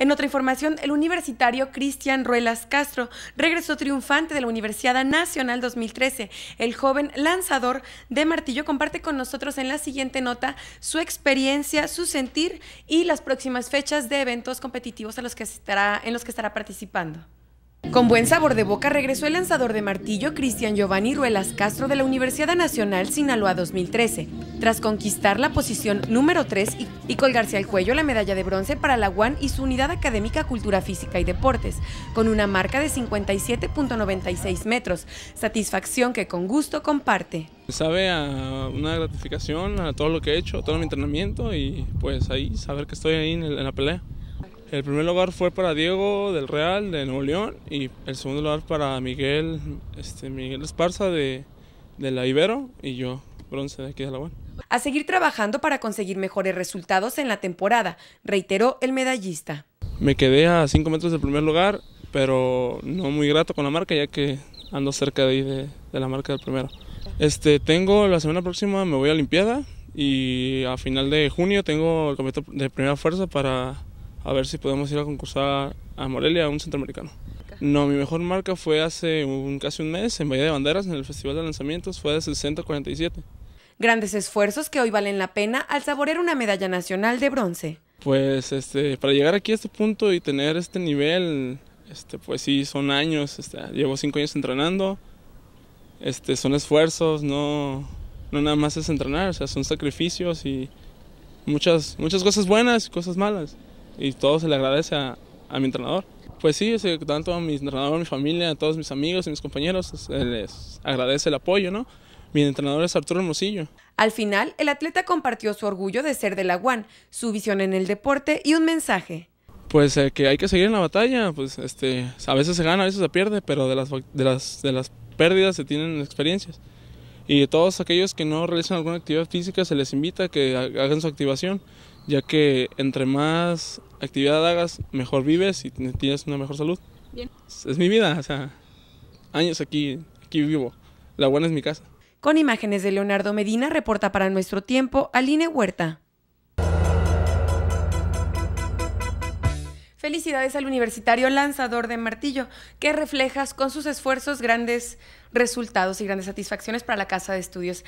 En otra información, el universitario Cristian Ruelas Castro regresó triunfante de la Universidad Nacional 2013. El joven lanzador de martillo comparte con nosotros en la siguiente nota su experiencia, su sentir y las próximas fechas de eventos competitivos a en los que estará participando. Con buen sabor de boca regresó el lanzador de martillo Cristian Giovanni Ruelas Castro de la Universidad Nacional Sinaloa 2013, tras conquistar la posición número 3 y, colgarse al cuello la medalla de bronce para la UAN y su unidad académica Cultura Física y Deportes, con una marca de 57.96 metros, satisfacción que con gusto comparte. Sabe una gratificación a todo lo que he hecho, a todo mi entrenamiento y pues ahí saber que estoy ahí en la pelea. El primer lugar fue para Diego del Real de Nuevo León y el segundo lugar para Miguel, este, Miguel Esparza de, de la Ibero y yo, bronce de aquí de la A seguir trabajando para conseguir mejores resultados en la temporada, reiteró el medallista. Me quedé a 5 metros del primer lugar, pero no muy grato con la marca ya que ando cerca de de, la marca del primero. Este, tengo la semana próxima me voy a Olimpiada y a final de junio tengo el campeonato de primera fuerza para a ver si podemos ir a concursar a Morelia, a un centroamericano. No, mi mejor marca fue hace casi un mes en Bahía de Banderas, en el Festival de Lanzamientos, fue de 60-47. Grandes esfuerzos que hoy valen la pena al saborear una medalla nacional de bronce. Pues este, para llegar aquí a este punto y tener este nivel, este, pues sí, son años, este, llevo cinco años entrenando, este, son esfuerzos, no, no nada más es entrenar, o sea, son sacrificios y muchas, muchas cosas buenas y cosas malas y todo se le agradece a, mi entrenador. Pues sí, tanto a mi entrenador, a mi familia, a todos mis amigos y mis compañeros, pues, les agradece el apoyo, ¿no? Mi entrenador es Arturo Hermosillo. Al final, el atleta compartió su orgullo de ser de la UAN, su visión en el deporte y un mensaje. Pues eh, que hay que seguir en la batalla, pues este, a veces se gana, a veces se pierde, pero de las, de las, de las pérdidas se tienen experiencias. Y a todos aquellos que no realizan alguna actividad física se les invita a que hagan su activación, ya que entre más actividad hagas, mejor vives y tienes una mejor salud. Es mi vida, o sea, años aquí, aquí vivo. La buena es mi casa. Con imágenes de Leonardo Medina, reporta para nuestro tiempo Aline Huerta. Felicidades al universitario lanzador de martillo, que reflejas con sus esfuerzos grandes resultados y grandes satisfacciones para la Casa de Estudios.